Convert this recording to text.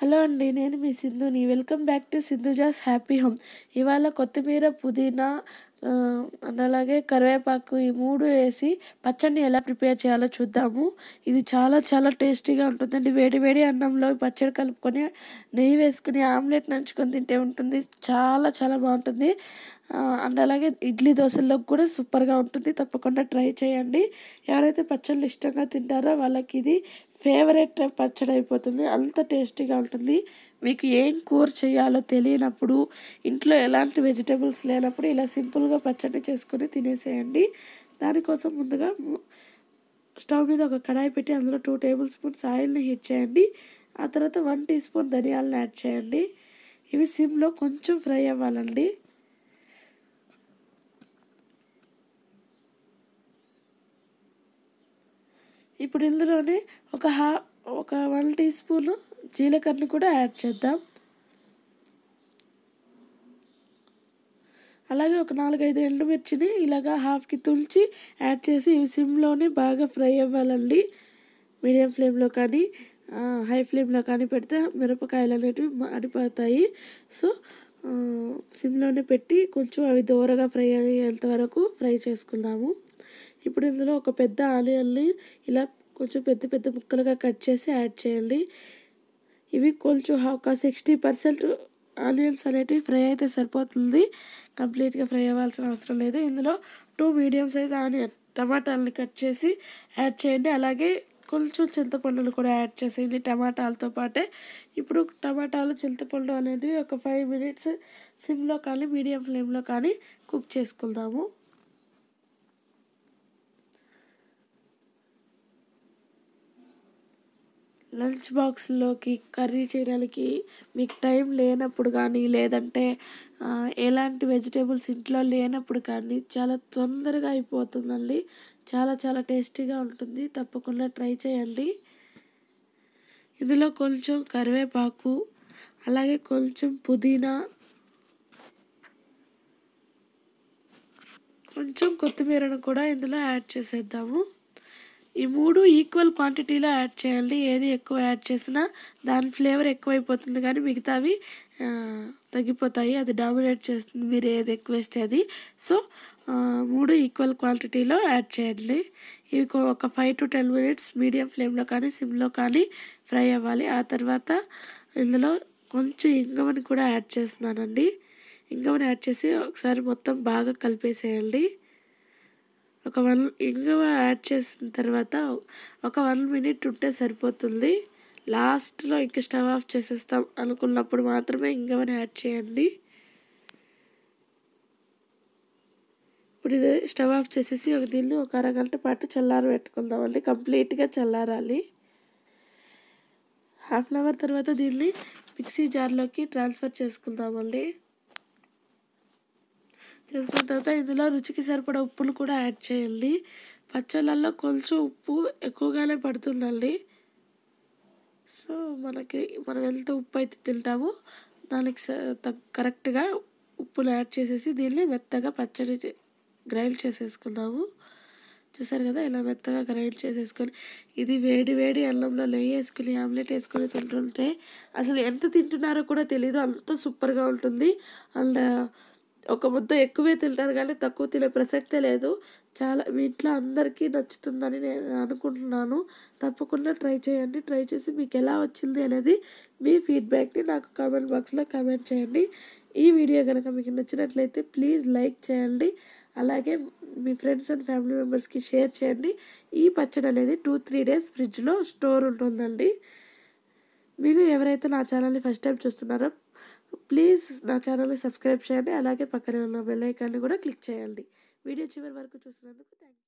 hello అండి నేను మీ సింధుని welcome back to Sindhuja's happy home ఇవాళ కొత్తిమీర పుదీనా అలాగే కరివేపాకు ఈ మూడు వేసి పచ్చడిని ఎలా ప్రిపేర్ చేయాలో చూద్దాము ఇది చాలా చాలా టేస్టీగా ఉంటుందండి వేడి వేడి అన్నంలో పచ్చడి కలుపుకొని నెయ్యి వేసుకుని ఆమ్లెట్ నంచుకొని తింటే ఉంటుంది చాలా చాలా బాగుంటుంది అండ్ అలాగే ఇడ్లీ దోశల్లో కూడా సూపర్గా ఉంటుంది తప్పకుండా ట్రై చేయండి ఎవరైతే పచ్చళ్ళు ఇష్టంగా తింటారో వాళ్ళకి ఇది ఫేవరెట్ పచ్చడి అయిపోతుంది అంత టేస్టీగా ఉంటుంది మీకు ఏం కూర చేయాలో తెలియనప్పుడు ఇంట్లో ఎలాంటి వెజిటేబుల్స్ లేనప్పుడు ఇలా సింపుల్గా పచ్చడి చేసుకొని తినేసేయండి దానికోసం ముందుగా స్టవ్ మీద ఒక కడాయి పెట్టి అందులో టూ టేబుల్ స్పూన్స్ ఆయిల్ని హీట్ చేయండి ఆ తర్వాత వన్ టీ స్పూన్ ధనియాలను యాడ్ చేయండి ఇవి సిమ్లో కొంచెం ఫ్రై అవ్వాలండి ఇప్పుడు ఇందులోనే ఒక హా ఒక వన్ టీ స్పూన్ జీలకర్రని కూడా యాడ్ చేద్దాం అలాగే ఒక నాలుగైదు ఎండుమిర్చిని ఇలాగా హాఫ్కి తుల్చి యాడ్ చేసి ఇవి సిమ్లోనే బాగా ఫ్రై అవ్వాలండి మీడియం ఫ్లేమ్లో కానీ హై ఫ్లేమ్లో కానీ పెడితే మిరపకాయలు అనేటివి మాడిపోతాయి సో సిమ్లోనే పెట్టి కొంచెం అవి దూరగా ఫ్రై అయ్యేంత వరకు ఫ్రై చేసుకుందాము ఇప్పుడు ఇందులో ఒక పెద్ద ఆనియన్ని ఇలా కొంచెం పెద్ద పెద్ద ముక్కలుగా కట్ చేసి యాడ్ చేయండి ఇవి కొంచెం ఒక సిక్స్టీ పర్సెంట్ ఆనియన్స్ అనేటివి ఫ్రై అయితే సరిపోతుంది కంప్లీట్గా ఫ్రై అవ్వాల్సిన అవసరం లేదు ఇందులో టూ మీడియం సైజ్ ఆనియన్ టమాటాలని కట్ చేసి యాడ్ చేయండి అలాగే కొంచెం చింతపండును కూడా యాడ్ చేసేయండి టమాటాలతో పాటే ఇప్పుడు టమాటాలు చింతపండు అనేది ఒక ఫైవ్ మినిట్స్ సిమ్లో కానీ మీడియం ఫ్లేమ్లో కానీ కుక్ చేసుకుందాము లంచ్ బాక్స్లోకి కర్రీ చేయడానికి మీకు టైం లేనప్పుడు కానీ లేదంటే ఎలాంటి వెజిటేబుల్స్ ఇంట్లో లేనప్పుడు కానీ చాలా తొందరగా అయిపోతుందండి చాలా చాలా టేస్టీగా ఉంటుంది తప్పకుండా ట్రై చేయండి ఇందులో కొంచెం కరివేపాకు అలాగే కొంచెం పుదీనా కొంచెం కొత్తిమీరను కూడా ఇందులో యాడ్ చేసేద్దాము ఈ మూడు ఈక్వల్ క్వాంటిటీలో యాడ్ చేయాలి ఏది ఎక్కువ యాడ్ చేసినా దాని ఫ్లేవర్ ఎక్కువైపోతుంది కానీ మిగతావి తగ్గిపోతాయి అది డామినేట్ చేస్తుంది మీరు ఏది ఎక్కువ వేస్తే అది సో మూడు ఈక్వల్ క్వాంటిటీలో యాడ్ చేయండి ఇవి ఒక five to ten minutes medium ఫ్లేమ్లో కానీ సిమ్లో కానీ ఫ్రై అవ్వాలి ఆ తర్వాత ఇందులో కొంచెం ఇంగవని కూడా యాడ్ చేస్తున్నానండి ఇంగవని యాడ్ చేసి ఒకసారి మొత్తం బాగా కలిపేసేయండి ఒక వన్ ఇంగువ యాడ్ చేసిన తర్వాత ఒక వన్ మినిట్ ఉంటే సరిపోతుంది లాస్ట్లో ఇంక స్టవ్ ఆఫ్ చేసేస్తాం అనుకున్నప్పుడు మాత్రమే ఇంగువని యాడ్ చేయండి ఇప్పుడు ఇది స్టవ్ ఆఫ్ చేసేసి ఒక దీన్ని ఒక అరగంట పాటు చల్లారి పెట్టుకుందామండి కంప్లీట్గా చల్లారాలి హాఫ్ అన్ అవర్ తర్వాత దీన్ని మిక్సీ జార్లోకి ట్రాన్స్ఫర్ చేసుకుందామండి చేసుకున్న తర్వాత ఇందులో రుచికి సరిపడ ఉప్పులు కూడా యాడ్ చేయండి పచ్చళ్ళల్లో కొంచెం ఉప్పు ఎక్కువగానే పడుతుందండి సో మనకి మనం ఎంత ఉప్పు అయితే తింటామో దానికి కరెక్ట్గా ఉప్పులు యాడ్ చేసేసి దీన్ని మెత్తగా పచ్చడి గ్రైండ్ చేసేసుకుందాము చూసారు కదా ఇలా మెత్తగా గ్రైండ్ చేసేసుకొని ఇది వేడి వేడి అల్లంలో నెయ్యి వేసుకుని ఆమ్లెట్ వేసుకొని తింటుంటే అసలు ఎంత తింటున్నారో కూడా తెలియదు అంత సూపర్గా ఉంటుంది అండ్ ఒక ముద్ద ఎక్కువే తింటారు కానీ తక్కువ తినే ప్రసక్తే లేదు చాలా మీ ఇంట్లో అందరికీ నచ్చుతుందని నేను అనుకుంటున్నాను తప్పకుండా ట్రై చేయండి ట్రై చేసి మీకు ఎలా వచ్చింది అనేది మీ ఫీడ్బ్యాక్ని నాకు కామెంట్ బాక్స్లో కామెంట్ చేయండి ఈ వీడియో కనుక మీకు నచ్చినట్లయితే ప్లీజ్ లైక్ చేయండి అలాగే మీ ఫ్రెండ్స్ అండ్ ఫ్యామిలీ మెంబర్స్కి షేర్ చేయండి ఈ పచ్చడి అనేది టూ త్రీ డేస్ ఫ్రిడ్జ్లో స్టోర్ ఉంటుందండి మీరు ఎవరైతే నా ఛానల్ని ఫస్ట్ టైం చూస్తున్నారో ప్లీజ్ నా ఛానల్ని సబ్స్క్రైబ్ చేయండి అలాగే పక్కనే ఉన్న బెల్ ఐకాన్ని కూడా క్లిక్ చేయండి వీడియో చివరి వరకు చూసినందుకు థ్యాంక్